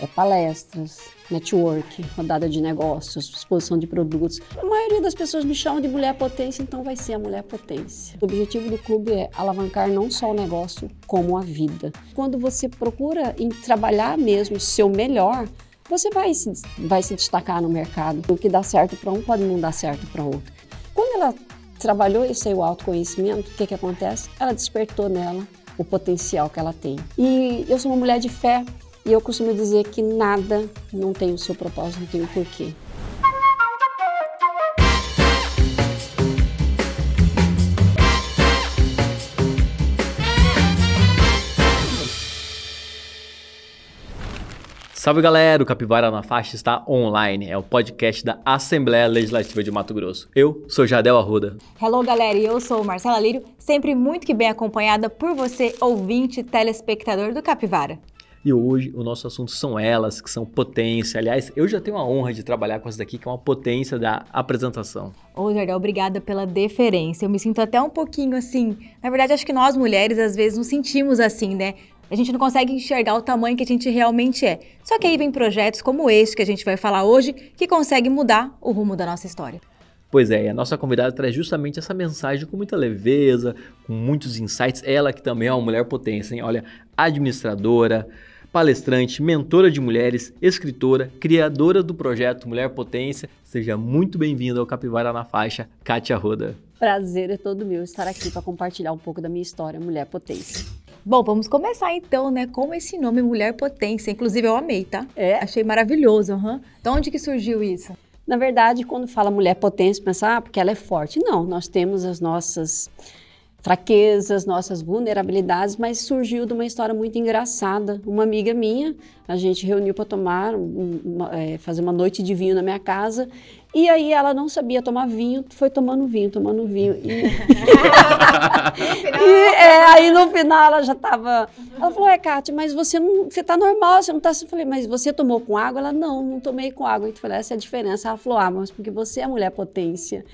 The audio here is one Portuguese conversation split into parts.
é palestras, network, rodada de negócios, exposição de produtos. A maioria das pessoas me chamam de mulher potência, então vai ser a mulher potência. O objetivo do clube é alavancar não só o negócio, como a vida. Quando você procura em trabalhar mesmo o seu melhor, você vai se, vai se destacar no mercado. O que dá certo para um pode não dar certo para outro. Quando ela trabalhou esse aí, o autoconhecimento, o que, que acontece? Ela despertou nela o potencial que ela tem. E eu sou uma mulher de fé, e eu costumo dizer que nada não tem o seu propósito, não tem o porquê. Salve galera, o Capivara na Faixa está online, é o podcast da Assembleia Legislativa de Mato Grosso. Eu sou Jadel Arruda. Hello galera, eu sou Marcela Lírio, sempre muito que bem acompanhada por você, ouvinte telespectador do Capivara. E hoje o nosso assunto são elas, que são potência. Aliás, eu já tenho a honra de trabalhar com essa daqui, que é uma potência da apresentação. Ô, Jardel, obrigada pela deferência. Eu me sinto até um pouquinho assim. Na verdade, acho que nós mulheres às vezes nos sentimos assim, né? A gente não consegue enxergar o tamanho que a gente realmente é. Só que aí vem projetos como este que a gente vai falar hoje, que consegue mudar o rumo da nossa história. Pois é, a nossa convidada traz justamente essa mensagem com muita leveza, com muitos insights. Ela que também é uma mulher potência, hein? Olha, administradora, palestrante, mentora de mulheres, escritora, criadora do projeto Mulher Potência. Seja muito bem-vinda ao Capivara na Faixa, Kátia Roda. Prazer é todo meu estar aqui para compartilhar um pouco da minha história Mulher Potência. Bom, vamos começar então, né, com esse nome Mulher Potência. Inclusive eu amei, tá? É. Achei maravilhoso, uhum. Então onde que surgiu isso? Na verdade, quando fala mulher potência, pensa, ah, porque ela é forte. Não, nós temos as nossas fraquezas, nossas vulnerabilidades, mas surgiu de uma história muito engraçada. Uma amiga minha, a gente reuniu para tomar, uma, é, fazer uma noite de vinho na minha casa, e aí ela não sabia tomar vinho, foi tomando vinho, tomando vinho. E, e é, aí no final ela já estava. Ela falou: É, Kátia, mas você não. Você tá normal, você não tá. Eu falei, mas você tomou com água? Ela, não, não tomei com água. Eu falei, essa é a diferença. Ela falou: Ah, mas porque você é mulher potência.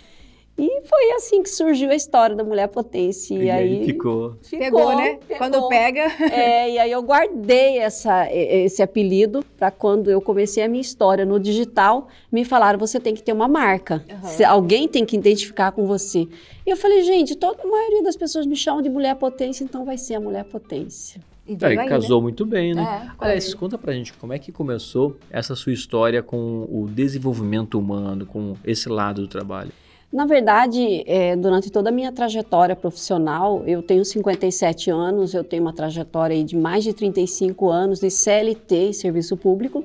E foi assim que surgiu a história da Mulher Potência. E, e aí, ficou. ficou. Pegou, né? Pegou. Quando pega. É, e aí eu guardei essa, esse apelido para quando eu comecei a minha história no digital, me falaram: você tem que ter uma marca. Uhum. Alguém tem que identificar com você. E eu falei, gente, toda a maioria das pessoas me chamam de Mulher Potência, então vai ser a Mulher Potência. E é, aí, casou né? muito bem, né? É, Aliás, conta pra gente como é que começou essa sua história com o desenvolvimento humano, com esse lado do trabalho. Na verdade, é, durante toda a minha trajetória profissional, eu tenho 57 anos, eu tenho uma trajetória de mais de 35 anos de CLT e serviço público,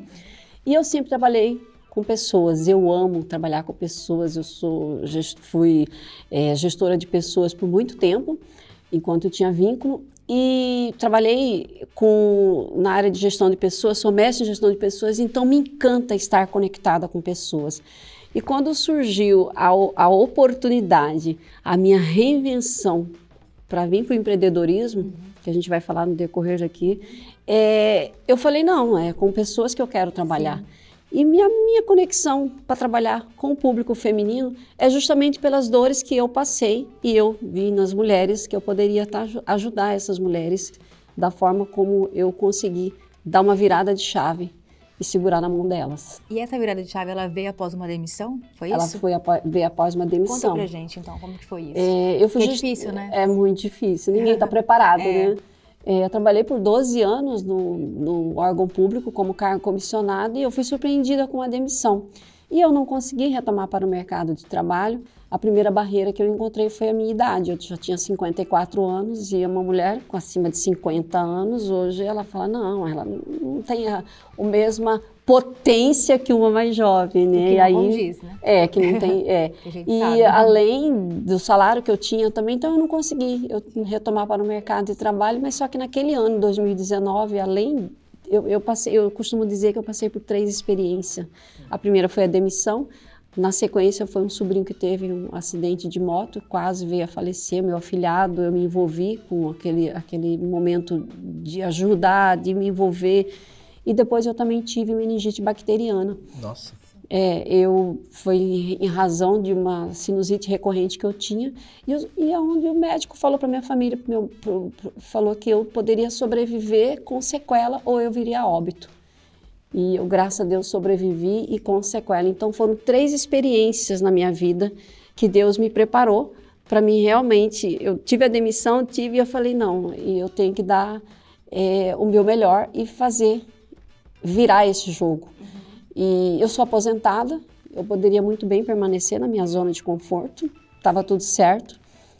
e eu sempre trabalhei com pessoas. Eu amo trabalhar com pessoas, eu sou, fui é, gestora de pessoas por muito tempo, enquanto eu tinha vínculo, e trabalhei com, na área de gestão de pessoas, sou mestre em gestão de pessoas, então me encanta estar conectada com pessoas. E quando surgiu a, a oportunidade, a minha reinvenção para vir para o empreendedorismo, uhum. que a gente vai falar no decorrer daqui, é, eu falei, não, é com pessoas que eu quero trabalhar. Sim. E minha, minha conexão para trabalhar com o público feminino é justamente pelas dores que eu passei e eu vi nas mulheres que eu poderia tá, ajudar essas mulheres da forma como eu consegui dar uma virada de chave e segurar na mão delas. E essa virada de chave, ela veio após uma demissão? Foi ela isso? Ela foi, veio após uma demissão. Conta pra gente, então, como que foi isso? É, eu fui é difícil, né? É muito difícil, ninguém está preparado, é. né? É, eu trabalhei por 12 anos no, no órgão público como cargo comissionado e eu fui surpreendida com a demissão. E eu não consegui retomar para o mercado de trabalho, a primeira barreira que eu encontrei foi a minha idade. Eu já tinha 54 anos e uma mulher com acima de 50 anos, hoje ela fala: não, ela não tem a, a mesma potência que uma mais jovem, né? Que e aí diz, né? é que não tem, é. e sabe, né? além né? do salário que eu tinha também, então eu não consegui eu retomar para o mercado de trabalho, mas só que naquele ano 2019, além eu, eu passei, eu costumo dizer que eu passei por três experiências. A primeira foi a demissão, na sequência, foi um sobrinho que teve um acidente de moto, quase veio a falecer, meu afilhado. Eu me envolvi com aquele, aquele momento de ajudar, de me envolver. E depois eu também tive meningite bacteriana. Nossa. É, eu foi em razão de uma sinusite recorrente que eu tinha e, eu, e é onde o médico falou para minha família, meu, pro, pro, falou que eu poderia sobreviver com sequela ou eu viria a óbito. E eu, graças a Deus, sobrevivi e com sequela. Então foram três experiências na minha vida que Deus me preparou para mim realmente. Eu tive a demissão, tive e eu falei: não, e eu tenho que dar é, o meu melhor e fazer virar esse jogo. Uhum. E eu sou aposentada, eu poderia muito bem permanecer na minha zona de conforto, estava tudo certo.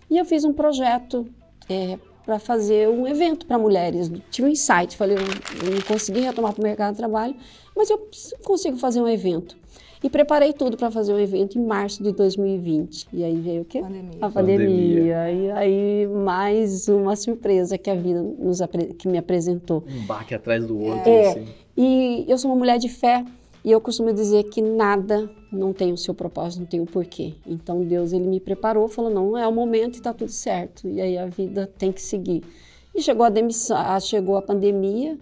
E eu fiz um projeto é, para fazer um evento para mulheres. Tive um insight, falei, eu não consegui retomar para o mercado de trabalho, mas eu consigo fazer um evento. E preparei tudo para fazer um evento em março de 2020. E aí veio o quê? Pandemia. A pandemia. pandemia. E aí mais uma surpresa que a vida nos que me apresentou. Um baque atrás do outro. É. Assim. E eu sou uma mulher de fé, e eu costumo dizer que nada não tem o seu propósito, não tem o porquê. Então Deus ele me preparou, falou: "Não, é o momento e está tudo certo". E aí a vida tem que seguir. E chegou a demissão, chegou a pandemia,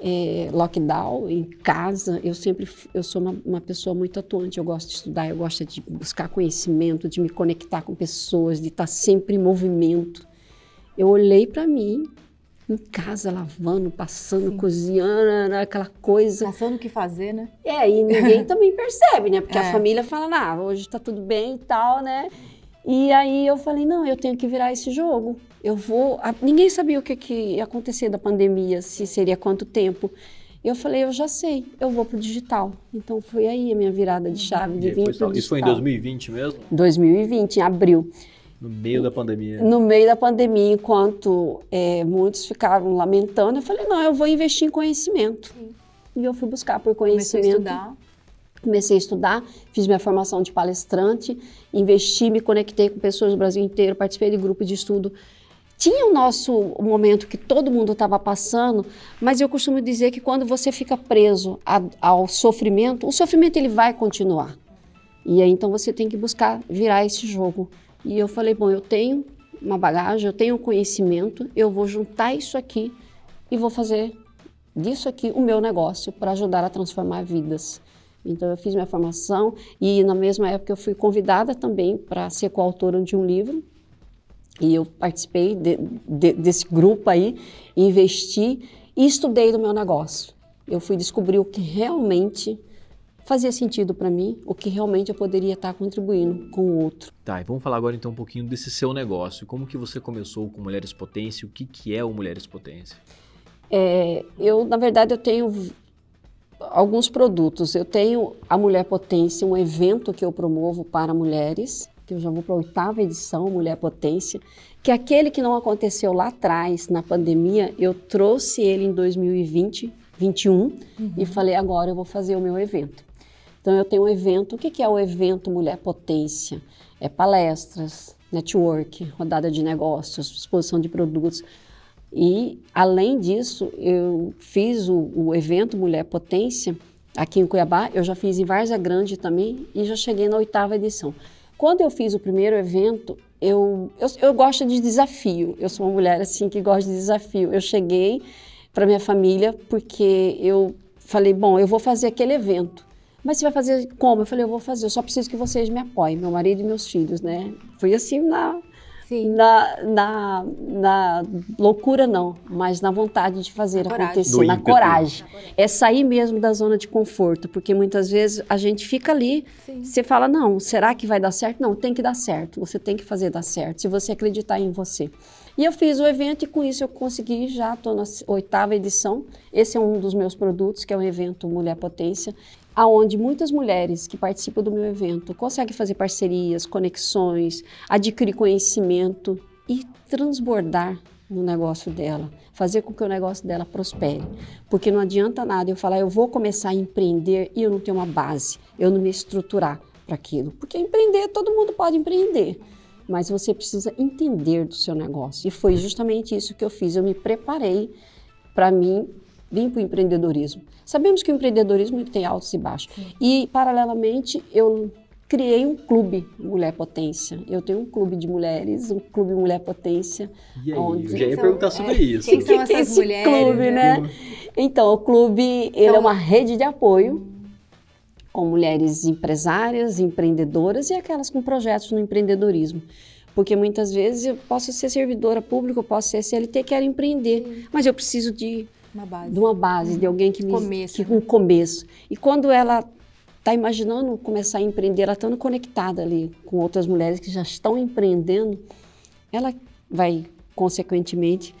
é, lockdown em casa. Eu sempre eu sou uma, uma, pessoa muito atuante. Eu gosto de estudar, eu gosto de buscar conhecimento, de me conectar com pessoas, de estar tá sempre em movimento. Eu olhei para mim em casa, lavando, passando, Sim. cozinhando, né, aquela coisa. Passando o que fazer, né? É, e ninguém também percebe, né? Porque é. a família fala, ah, hoje tá tudo bem e tal, né? E aí eu falei, não, eu tenho que virar esse jogo. Eu vou. Ninguém sabia o que, que ia acontecer da pandemia, se seria quanto tempo. Eu falei, eu já sei, eu vou pro digital. Então foi aí a minha virada de hum. chave de 20 pro Isso foi em 2020 mesmo? 2020, em abril. No meio da pandemia. No meio da pandemia, enquanto é, muitos ficaram lamentando, eu falei, não, eu vou investir em conhecimento. Sim. E eu fui buscar por conhecimento. Comecei a estudar. Comecei a estudar, fiz minha formação de palestrante, investi, me conectei com pessoas do Brasil inteiro, participei de grupo de estudo. Tinha o nosso momento que todo mundo estava passando, mas eu costumo dizer que quando você fica preso a, ao sofrimento, o sofrimento ele vai continuar. E aí então você tem que buscar virar esse jogo. E eu falei, bom, eu tenho uma bagagem, eu tenho conhecimento, eu vou juntar isso aqui e vou fazer disso aqui o meu negócio para ajudar a transformar vidas. Então eu fiz minha formação e na mesma época eu fui convidada também para ser coautora de um livro e eu participei de, de, desse grupo aí, investi e estudei do meu negócio. Eu fui descobrir o que realmente fazia sentido para mim, o que realmente eu poderia estar tá contribuindo com o outro. Tá, e vamos falar agora então um pouquinho desse seu negócio. Como que você começou com Mulheres Potência? O que, que é o Mulheres Potência? É, eu, na verdade, eu tenho alguns produtos. Eu tenho a Mulher Potência, um evento que eu promovo para mulheres, que eu já vou para a oitava edição, Mulher Potência, que é aquele que não aconteceu lá atrás, na pandemia, eu trouxe ele em 2020, 21, uhum. e falei, agora eu vou fazer o meu evento. Então, eu tenho um evento. O que é o evento Mulher Potência? É palestras, network, rodada de negócios, exposição de produtos. E, além disso, eu fiz o, o evento Mulher Potência aqui em Cuiabá. Eu já fiz em Várzea Grande também e já cheguei na oitava edição. Quando eu fiz o primeiro evento, eu, eu, eu gosto de desafio. Eu sou uma mulher assim que gosta de desafio. Eu cheguei para minha família porque eu falei, bom, eu vou fazer aquele evento mas você vai fazer como? Eu falei, eu vou fazer, eu só preciso que vocês me apoiem, meu marido e meus filhos, né? Foi assim na, na, na, na, loucura não, mas na vontade de fazer na acontecer, na coragem. na coragem. É sair mesmo da zona de conforto, porque muitas vezes a gente fica ali, Sim. você fala, não, será que vai dar certo? Não, tem que dar certo, você tem que fazer dar certo, se você acreditar em você. E eu fiz o evento e com isso eu consegui, já estou na oitava edição. Esse é um dos meus produtos, que é o evento Mulher Potência aonde muitas mulheres que participam do meu evento conseguem fazer parcerias, conexões, adquirir conhecimento e transbordar no negócio dela, fazer com que o negócio dela prospere. Porque não adianta nada eu falar, eu vou começar a empreender e eu não tenho uma base, eu não me estruturar para aquilo. Porque empreender, todo mundo pode empreender, mas você precisa entender do seu negócio. E foi justamente isso que eu fiz, eu me preparei para mim vim para o empreendedorismo. Sabemos que o empreendedorismo tem altos e baixos. E, paralelamente, eu criei um clube Mulher Potência. Eu tenho um clube de mulheres, um clube Mulher Potência. E aí? Onde... Eu já ia perguntar sobre é, isso. Quem são que é essas mulheres? clube, né? né? Então, o clube ele são... é uma rede de apoio com mulheres empresárias, empreendedoras e aquelas com projetos no empreendedorismo. Porque muitas vezes eu posso ser servidora pública, eu posso ser CLT, quero empreender, Sim. mas eu preciso de uma base. de uma base, de alguém que me. Começo. Que, né? um começo. E quando ela está imaginando começar a empreender, ela estando conectada ali com outras mulheres que já estão empreendendo, ela vai, consequentemente,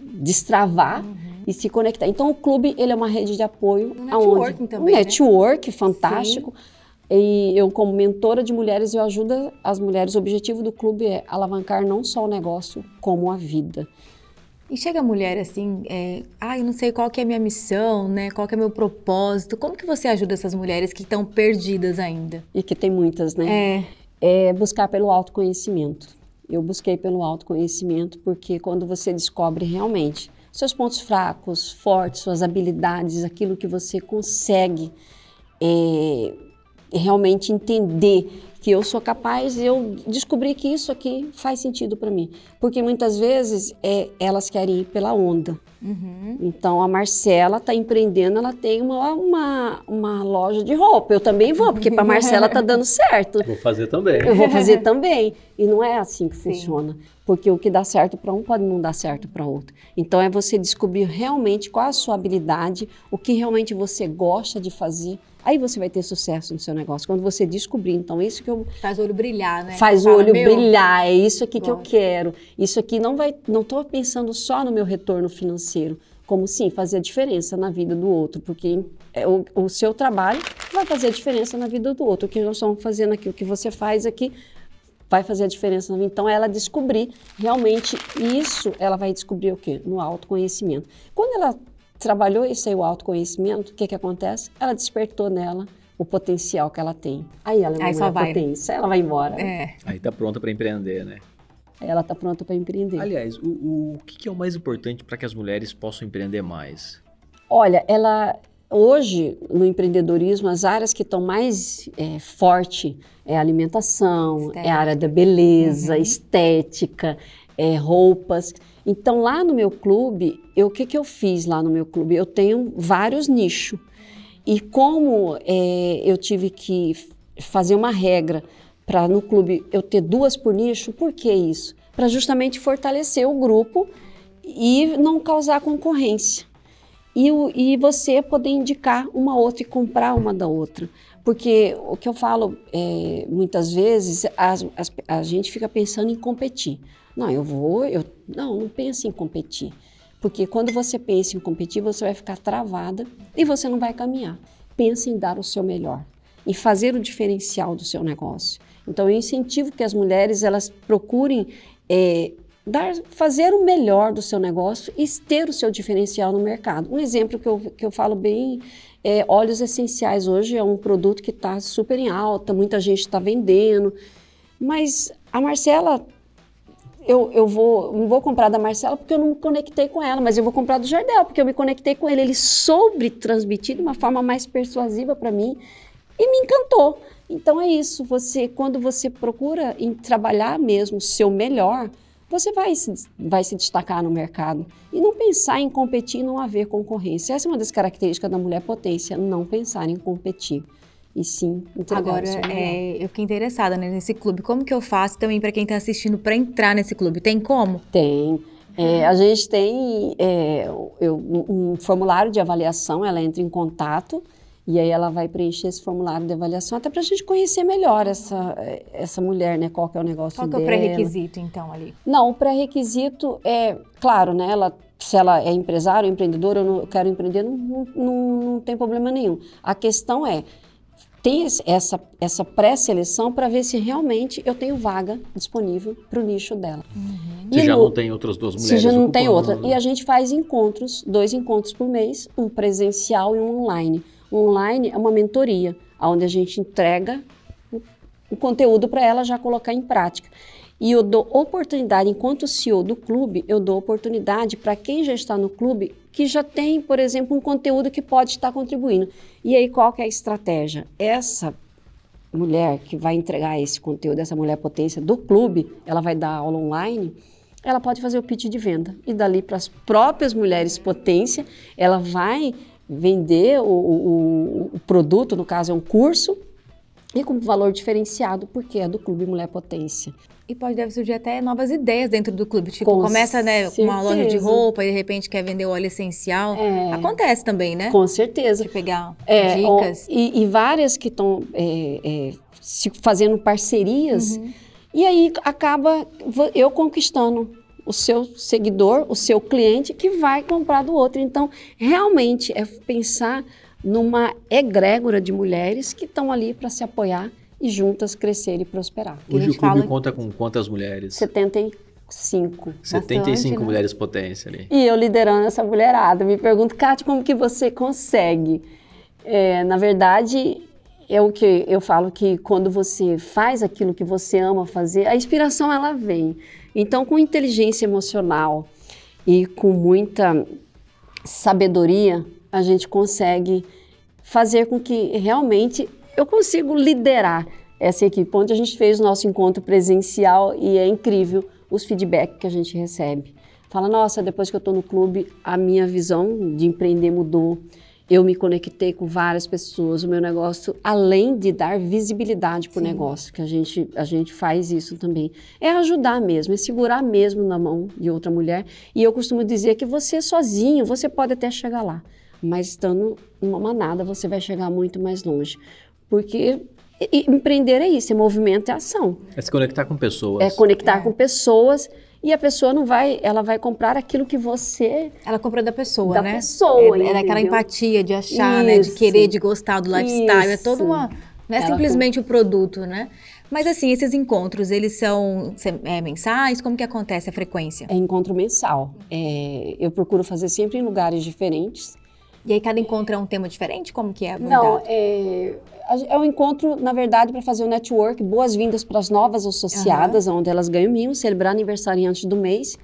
destravar uhum. e se conectar. Então, o clube ele é uma rede de apoio. Um networking aonde? também. Um né? network né? fantástico. Sim. E eu, como mentora de mulheres, eu ajudo as mulheres. O objetivo do clube é alavancar não só o negócio, como a vida. E chega a mulher assim, é, ah, eu não sei qual que é a minha missão, né? Qual que é o meu propósito? Como que você ajuda essas mulheres que estão perdidas ainda? E que tem muitas, né? É. é buscar pelo autoconhecimento. Eu busquei pelo autoconhecimento porque quando você descobre realmente seus pontos fracos, fortes, suas habilidades, aquilo que você consegue é, realmente entender que eu sou capaz e eu descobri que isso aqui faz sentido para mim. Porque muitas vezes é, elas querem ir pela onda. Uhum. Então a Marcela está empreendendo, ela tem uma, uma, uma, loja de roupa. Eu também vou, porque para Marcela está dando certo. Vou fazer também. Eu vou fazer também. E não é assim que Sim. funciona, porque o que dá certo para um pode não dar certo para outro. Então é você descobrir realmente qual a sua habilidade, o que realmente você gosta de fazer. Aí você vai ter sucesso no seu negócio. Quando você descobrir, então isso que eu. Então faz o olho brilhar, né? Faz Fala, o olho meu... brilhar, é isso aqui Bom. que eu quero. Isso aqui não vai. Não estou pensando só no meu retorno financeiro. Como sim, fazer a diferença na vida do outro, porque é, o, o seu trabalho vai fazer a diferença na vida do outro. O que nós estamos fazendo aqui, o que você faz aqui, vai fazer a diferença. Então, ela descobrir realmente isso, ela vai descobrir o quê? No autoconhecimento. Quando ela trabalhou isso aí, o autoconhecimento, o que, que acontece? Ela despertou nela o potencial que ela tem. Aí ela é uma vai. potência, ela vai embora. É. Aí tá pronta para empreender, né? Aí Ela tá pronta para empreender. Aliás, o, o, o que, que é o mais importante para que as mulheres possam empreender mais? Olha, ela hoje no empreendedorismo as áreas que estão mais é, forte é alimentação, estética. é a área da beleza, uhum. estética, é, roupas. Então lá no meu clube, eu, o que, que eu fiz lá no meu clube? Eu tenho vários nichos. E como é, eu tive que fazer uma regra para no clube eu ter duas por nicho, por que isso? Para justamente fortalecer o grupo e não causar concorrência. E, e, você poder indicar uma outra e comprar uma da outra. Porque o que eu falo é, muitas vezes, as, as, a gente fica pensando em competir. Não, eu vou, eu não, não pense em competir. Porque quando você pensa em competir, você vai ficar travada e você não vai caminhar. Pense em dar o seu melhor, e fazer o diferencial do seu negócio. Então, eu incentivo que as mulheres elas procurem é, dar, fazer o melhor do seu negócio e ter o seu diferencial no mercado. Um exemplo que eu, que eu falo bem é óleos essenciais. Hoje é um produto que está super em alta, muita gente está vendendo. Mas a Marcela eu, eu vou, não vou comprar da Marcela porque eu não me conectei com ela, mas eu vou comprar do Jardel porque eu me conectei com ele. Ele soube transmitir de uma forma mais persuasiva para mim e me encantou. Então é isso, você quando você procura em trabalhar mesmo o seu melhor, você vai se, vai se destacar no mercado e não pensar em competir e não haver concorrência. Essa é uma das características da mulher potência, não pensar em competir e sim entregar Agora, é, eu fiquei interessada né, nesse clube. Como que eu faço também para quem está assistindo para entrar nesse clube? Tem como? Tem. É, a gente tem é, eu, um formulário de avaliação, ela entra em contato e aí ela vai preencher esse formulário de avaliação até para a gente conhecer melhor essa, essa mulher, né? Qual que é o negócio Qual dela. Qual é o pré-requisito, então, ali? Não, o pré-requisito é, claro, né? Ela, se ela é empresária, empreendedora, eu, não, eu quero empreender, não, não, não tem problema nenhum. A questão é, tem essa, essa pré-seleção para ver se realmente eu tenho vaga disponível para o nicho dela. Uhum. Se e já no, não tem outras duas mulheres. Se já não tem outra. E a gente faz encontros, dois encontros por mês, um presencial e um online. O online é uma mentoria, onde a gente entrega o conteúdo para ela já colocar em prática. E eu dou oportunidade, enquanto CEO do clube, eu dou oportunidade para quem já está no clube que já tem, por exemplo, um conteúdo que pode estar contribuindo. E aí, qual que é a estratégia? Essa mulher que vai entregar esse conteúdo, essa mulher potência do clube, ela vai dar aula online, ela pode fazer o pitch de venda. E dali para as próprias mulheres potência, ela vai vender o, o, o produto, no caso é um curso, e com valor diferenciado, porque é do Clube Mulher Potência. E pode deve surgir até novas ideias dentro do clube. Tipo, com começa né, com uma loja de roupa e de repente quer vender óleo essencial. É, Acontece também, né? Com certeza. De pegar é, dicas. e, e, várias que estão é, é, se fazendo parcerias. Uhum. E aí acaba eu conquistando o seu seguidor, o seu cliente que vai comprar do outro. Então, realmente é pensar numa egrégora de mulheres que estão ali para se apoiar e juntas crescer e prosperar. Hoje o clube conta com quantas mulheres? 75. 75 bastante, né? mulheres potência ali. E eu liderando essa mulherada. Me pergunto, Kátia, como que você consegue? É, na verdade, é o que eu falo que quando você faz aquilo que você ama fazer, a inspiração ela vem. Então, com inteligência emocional e com muita sabedoria, a gente consegue fazer com que realmente eu consigo liderar essa equipe. Onde a gente fez o nosso encontro presencial e é incrível os feedbacks que a gente recebe. Fala, nossa, depois que eu estou no clube, a minha visão de empreender mudou. Eu me conectei com várias pessoas, o meu negócio, além de dar visibilidade para o negócio, que a gente, a gente faz isso também, é ajudar mesmo, é segurar mesmo na mão de outra mulher. E eu costumo dizer que você sozinho, você pode até chegar lá, mas estando numa manada você vai chegar muito mais longe. Porque empreender é isso, é movimento, é ação. É se conectar com pessoas. É conectar é. com pessoas e a pessoa não vai, ela vai comprar aquilo que você. Ela compra da pessoa, da né? Da pessoa. É, é aquela empatia de achar, isso. né? De querer, de gostar do lifestyle. Isso. É toda uma. Não é ela simplesmente compra. o produto, né? Mas assim, esses encontros, eles são é, mensais? Como que acontece a frequência? É encontro mensal. É, eu procuro fazer sempre em lugares diferentes. E aí cada encontro é um tema diferente? Como que é? Abordado? Não, é, é um encontro, na verdade, para fazer o um network, boas-vindas para as novas associadas, uhum. onde elas ganham mimos celebrar aniversário antes do mês,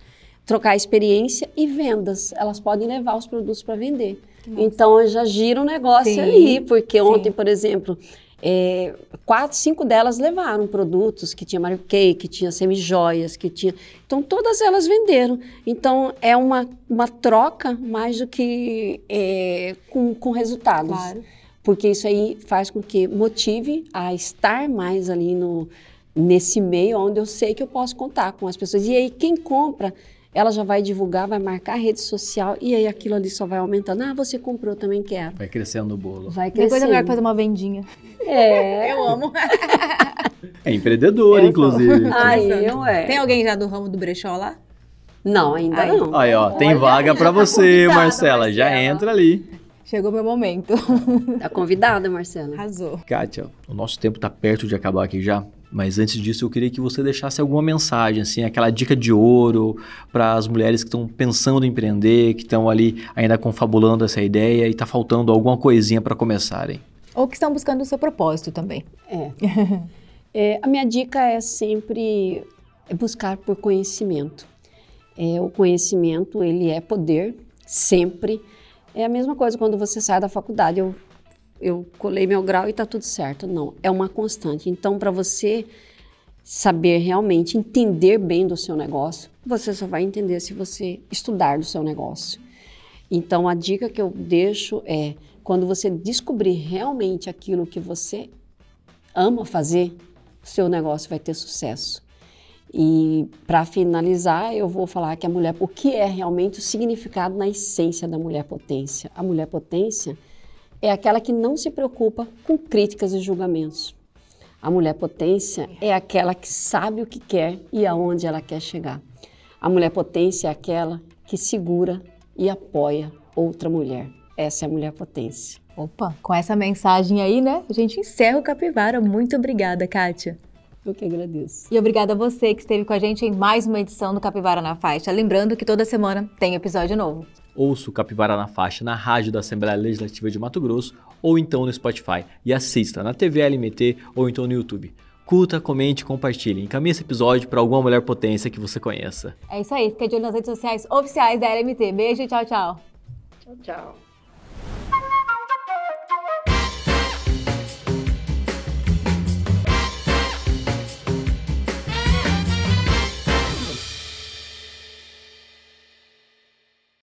trocar experiência e vendas. Elas podem levar os produtos para vender. Então já gira o um negócio Sim. aí, porque Sim. ontem, por exemplo, é, quatro, cinco delas levaram produtos que tinha Mario que tinha semijoias, que tinha. Então, todas elas venderam. Então, é uma, uma troca mais do que é, com, com resultados. Claro. Porque isso aí faz com que motive a estar mais ali no, nesse meio onde eu sei que eu posso contar com as pessoas. E aí, quem compra ela já vai divulgar, vai marcar a rede social e aí aquilo ali só vai aumentando. Ah, você comprou, também quero. Vai crescendo o bolo. Vai crescendo. Depois eu quero fazer uma vendinha. É. eu amo. É empreendedor, eu inclusive. Ah, ah, eu é. Tem alguém já do ramo do brechó lá? Não, ainda Ai, não. Aí, ó, tem Olha, vaga para tá você, tá Marcela. Marcela. Já entra ali. Chegou meu momento. Tá convidada, Marcela. Arrasou. Kátia, o nosso tempo tá perto de acabar aqui já. Mas antes disso, eu queria que você deixasse alguma mensagem, assim, aquela dica de ouro para as mulheres que estão pensando em empreender, que estão ali ainda confabulando essa ideia e está faltando alguma coisinha para começarem. Ou que estão buscando o seu propósito também. É. é. a minha dica é sempre buscar por conhecimento. É, o conhecimento, ele é poder, sempre. É a mesma coisa quando você sai da faculdade. Eu eu colei meu grau e está tudo certo. Não, é uma constante. Então, para você saber realmente entender bem do seu negócio, você só vai entender se você estudar do seu negócio. Então, a dica que eu deixo é quando você descobrir realmente aquilo que você ama fazer, seu negócio vai ter sucesso. E para finalizar, eu vou falar que a mulher, o que é realmente o significado na essência da mulher potência? A mulher potência é aquela que não se preocupa com críticas e julgamentos. A mulher potência é aquela que sabe o que quer e aonde ela quer chegar. A mulher potência é aquela que segura e apoia outra mulher. Essa é a mulher potência. Opa, com essa mensagem aí, né? A gente encerra o Capivara. Muito obrigada, Kátia. Eu que agradeço. E obrigada a você que esteve com a gente em mais uma edição do Capivara na Faixa. Lembrando que toda semana tem episódio novo. Ouça o Capivara na Faixa na rádio da Assembleia Legislativa de Mato Grosso ou então no Spotify e assista na TV LMT ou então no YouTube. Curta, comente, compartilhe. Encaminhe esse episódio para alguma mulher potência que você conheça. É isso aí. Fica de olho nas redes sociais oficiais da LMT. Beijo e tchau, tchau. Tchau, tchau.